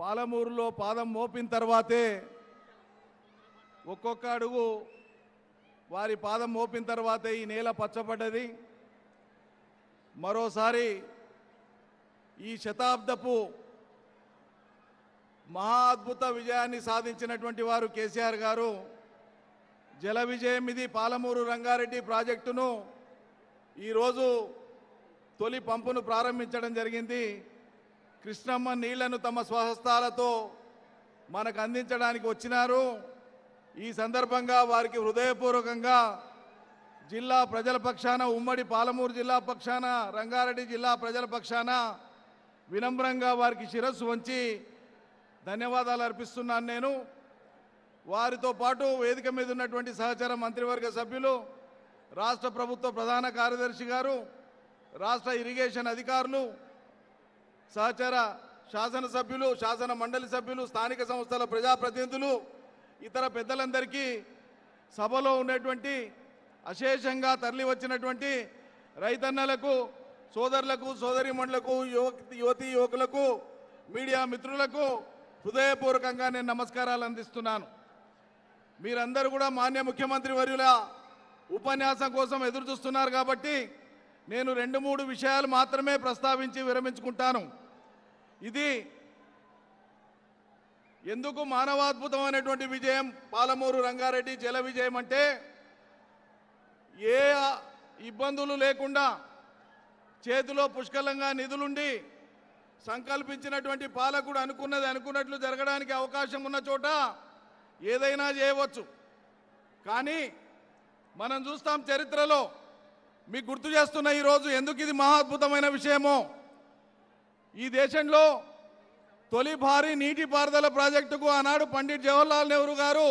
పాలమూరులో పాదం మోపిన తర్వాతే ఒక్కొక్క అడుగు వారి పాదం మోపిన తర్వాతే ఈ నేల పచ్చబడ్డది మరోసారి ఈ శతాబ్దపు మహా అద్భుత విజయాన్ని సాధించినటువంటి వారు కేసీఆర్ గారు జల విజయం ఇది పాలమూరు రంగారెడ్డి ప్రాజెక్టును ఈరోజు తొలి పంపును ప్రారంభించడం జరిగింది కృష్ణమ్మ నీళ్లను తమ స్వహస్తాలతో మనకు అందించడానికి వచ్చినారు ఈ సందర్భంగా వారికి హృదయపూర్వకంగా జిల్లా ప్రజల పక్షాన ఉమ్మడి పాలమూరు జిల్లా పక్షాన రంగారెడ్డి జిల్లా ప్రజల పక్షాన వినమ్రంగా వారికి శిరస్సు వంచి ధన్యవాదాలు అర్పిస్తున్నాను నేను వారితో పాటు వేదిక మీద ఉన్నటువంటి సహచర మంత్రివర్గ సభ్యులు రాష్ట్ర ప్రభుత్వ ప్రధాన కార్యదర్శి గారు రాష్ట్ర ఇరిగేషన్ అధికారులు సహచర శాసనసభ్యులు శాసన మండలి సభ్యులు స్థానిక సంస్థల ప్రజాప్రతినిధులు ఇతర పెద్దలందరికీ సభలో ఉన్నటువంటి అశేషంగా తరలి వచ్చినటువంటి రైతన్నలకు సోదరులకు సోదరిమణులకు యువతి యువకులకు మీడియా మిత్రులకు హృదయపూర్వకంగా నేను నమస్కారాలు అందిస్తున్నాను మీరందరూ కూడా మాన్య ముఖ్యమంత్రి వర్యుల ఉపన్యాసం కోసం ఎదురు చూస్తున్నారు కాబట్టి నేను రెండు మూడు విషయాలు మాత్రమే ప్రస్తావించి విరమించుకుంటాను ఇది ఎందుకు మానవాద్భుతం అనేటువంటి విజయం పాలమూరు రంగారెడ్డి జల విజయం అంటే ఏ ఇబ్బందులు లేకుండా చేతిలో పుష్కలంగా నిధులుండి సంకల్పించినటువంటి పాలకుడు అనుకున్నది అనుకున్నట్లు జరగడానికి అవకాశం ఉన్న చోట ఏదైనా చేయవచ్చు కానీ మనం చూస్తాం చరిత్రలో మీకు గుర్తు చేస్తున్న ఈరోజు ఎందుకు ఇది మహాద్భుతమైన విషయమో ఈ దేశంలో తొలి భారీ నీటిపారుదల ప్రాజెక్టుకు ఆనాడు పండిట్ జవహర్లాల్ నెహ్రూ గారు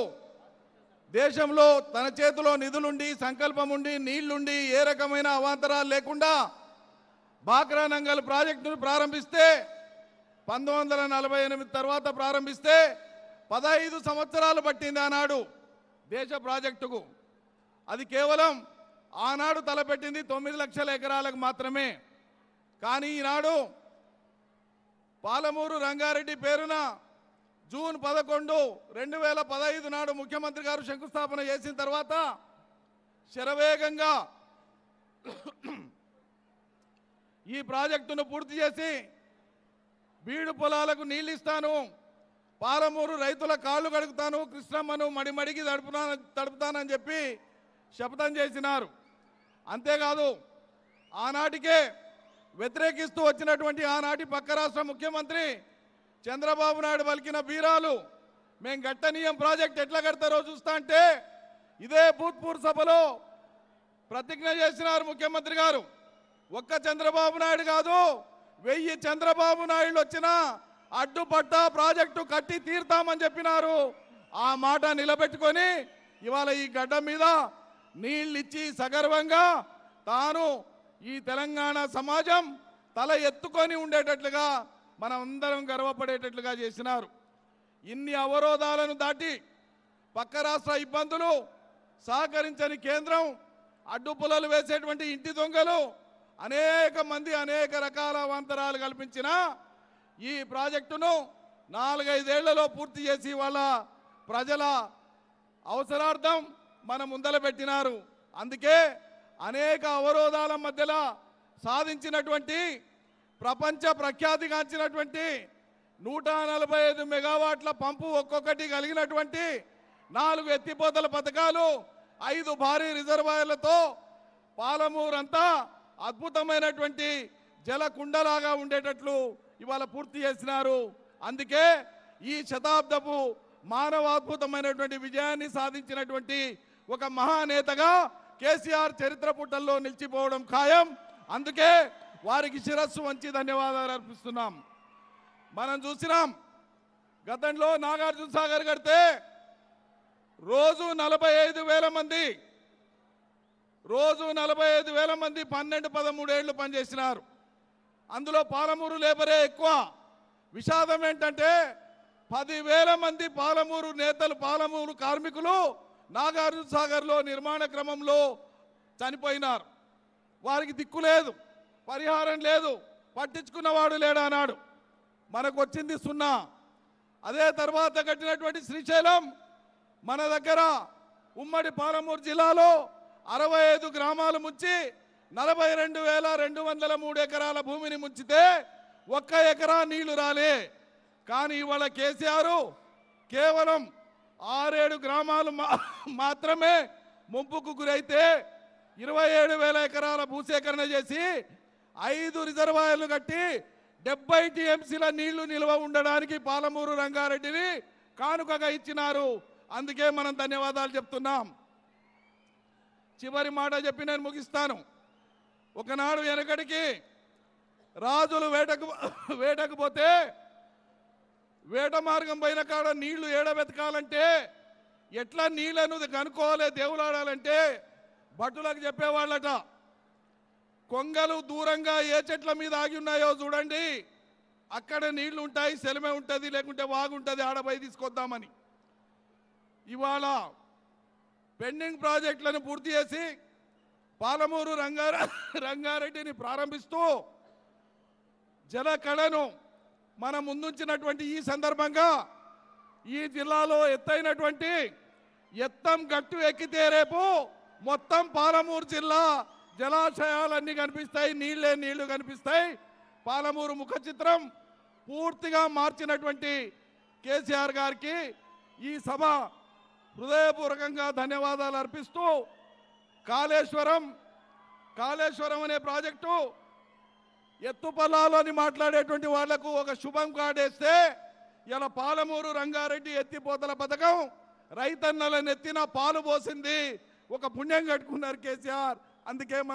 దేశంలో తన చేతిలో నిధులుండి సంకల్పం ఉండి నీళ్లుండి ఏ రకమైన అవాంతరాలు లేకుండా బాక్రా నంగల్ ప్రాజెక్టును ప్రారంభిస్తే పంతొమ్మిది తర్వాత ప్రారంభిస్తే పదహైదు సంవత్సరాలు పట్టింది ఆనాడు దేశ ప్రాజెక్టుకు అది కేవలం ఆనాడు తలపెట్టింది తొమ్మిది లక్షల ఎకరాలకు మాత్రమే కానీ ఈనాడు పాలమూరు రంగారెడ్డి పేరున జూన్ పదకొండు రెండు వేల పదహైదు నాడు ముఖ్యమంత్రి గారు శంకుస్థాపన చేసిన తర్వాత శరవేగంగా ఈ ప్రాజెక్టును పూర్తి చేసి బీడు పొలాలకు నీళ్ళిస్తాను పాలమూరు రైతుల కాళ్ళు కడుగుతాను కృష్ణమ్మను మడిమడికి తడుపు తడుపుతానని చెప్పి శపథం చేసినారు అంతేకాదు ఆనాటికే వ్యతిరేకిస్తూ వచ్చినటువంటి ఆనాటి పక్క రాష్ట్ర ముఖ్యమంత్రి చంద్రబాబు నాయుడు పలికిన బీరాలు మేము గట్టనీయం ప్రాజెక్ట్ ఎట్లా కడతారో చూస్తా అంటే ఇదే భూత్పూర్ సభలో ప్రతిజ్ఞ చేసినారు ముఖ్యమంత్రి గారు ఒక్క చంద్రబాబు నాయుడు కాదు వెయ్యి చంద్రబాబు నాయుడు వచ్చిన అడ్డుపడ్డ ప్రాజెక్టు కట్టి తీరుతామని చెప్పినారు ఆ మాట నిలబెట్టుకొని ఇవాళ ఈ గడ్డ మీద నీళ్ళిచ్చి సగర్వంగా తాను ఈ తెలంగాణ సమాజం తల ఎత్తుకొని ఉండేటట్లుగా మనమందరం గర్వపడేటట్లుగా చేసినారు ఇన్ని అవరోధాలను దాటి పక్క రాష్ట్ర ఇబ్బందులు సహకరించని కేంద్రం అడ్డుపులలు వేసేటువంటి ఇంటి దొంగలు అనేక మంది అనేక రకాల అవాంతరాలు కల్పించిన ఈ ప్రాజెక్టును నాలుగైదేళ్లలో పూర్తి చేసి వాళ్ళ ప్రజల అవసరార్థం మన ముందల పెట్టినారు అందుకే అనేక అవరోధాల మధ్యలో సాధించినటువంటి ప్రపంచ ప్రఖ్యాతిగాంచినటువంటి నూట నలభై ఐదు మెగావాట్ల పంపు ఒక్కొక్కటి కలిగినటువంటి నాలుగు ఎత్తిపోతల పథకాలు ఐదు భారీ రిజర్వాయర్లతో పాలమూరంతా అద్భుతమైనటువంటి జల కుండలాగా ఉండేటట్లు ఇవాళ పూర్తి చేసినారు అందుకే ఈ శతాబ్దపు మానవాద్భుతమైనటువంటి విజయాన్ని సాధించినటువంటి ఒక మహానేతగా కేసీఆర్ చరిత్ర పుటల్లో నిలిచిపోవడం ఖాయం అందుకే వారికి శిరస్సు వంచి ధన్యవాదాలు అర్పిస్తున్నాం మనం చూసినాం గతంలో నాగార్జున సాగర్ కడితే రోజు నలభై ఐదు వేల మంది రోజు నలభై ఐదు వేల మంది పన్నెండు పదమూడేళ్లు పనిచేసినారు అందులో పాలమూరు లేబరే ఎక్కువ విషాదం ఏంటంటే పదివేల మంది పాలమూరు నేతలు పాలమూరు కార్మికులు నాగార్జున లో నిర్మాణ క్రమంలో చనిపోయినారు వారికి దిక్కు లేదు పరిహారం లేదు పట్టించుకున్నవాడు లేడన్నాడు మనకు వచ్చింది సున్నా అదే తర్వాత కట్టినటువంటి శ్రీశైలం మన దగ్గర ఉమ్మడి పాలమూరు జిల్లాలో అరవై ఐదు గ్రామాలు ముంచి నలభై రెండు వేల రెండు వందల మూడు ఎకరాల భూమిని ముంచితే ఒక్క ఎకరా నీళ్లు రాలే కానీ ఇవాళ కేసీఆర్ కేవలం ఆరేడు గ్రామాలు మాత్రమే ముంపుకు గురైతే ఇరవై ఏడు వేల ఎకరాల భూసేకరణ చేసి ఐదు రిజర్వాయర్లు కట్టి డెబ్బై టీఎంసీల నీళ్లు నిల్వ ఉండడానికి పాలమూరు రంగారెడ్డిని కానుకగా ఇచ్చినారు అందుకే మనం ధన్యవాదాలు చెప్తున్నాం చివరి మాట చెప్పి నేను ముగిస్తాను ఒకనాడు వెనకడికి రాజులు వేటకు వేటకు పోతే వేట మార్గం పైన కాడ నీళ్లు వెతకాలంటే ఎట్లా నీళ్లను కనుక్కోవాలి దేవులాడాలంటే భటులకు చెప్పేవాళ్ళట కొంగలు దూరంగా ఏ చెట్ల మీద ఆగి ఉన్నాయో చూడండి అక్కడ నీళ్లు ఉంటాయి సెలమే ఉంటుంది లేకుంటే వాగుంటుంది ఆడపై తీసుకొద్దామని ఇవాళ పెండింగ్ ప్రాజెక్టులను పూర్తి చేసి పాలమూరు రంగారెడ్డిని ప్రారంభిస్తూ జల కళను మనం ముందుంచినటువంటి ఈ సందర్భంగా ఈ జిల్లాలో ఎత్తైనటువంటి ఎత్తం గట్టు ఎక్కితే రేపు మొత్తం పాలమూరు జిల్లా జలాశయాలన్నీ కనిపిస్తాయి నీళ్లే నీళ్లు కనిపిస్తాయి పాలమూరు ముఖ చిత్రం పూర్తిగా మార్చినటువంటి కేసీఆర్ గారికి ఈ సభ హృదయపూర్వకంగా ధన్యవాదాలు అర్పిస్తూ కాళేశ్వరం కాళేశ్వరం అనే ప్రాజెక్టు ఎత్తు అని మాట్లాడేటువంటి వాళ్లకు ఒక శుభం కాడేస్తే ఇలా పాలమూరు రంగారెడ్డి ఎత్తిపోతల పథకం రైతన్నల నెత్తిన పాలు పోసింది ఒక పుణ్యం కట్టుకున్నారు కేసీఆర్ అందుకే మన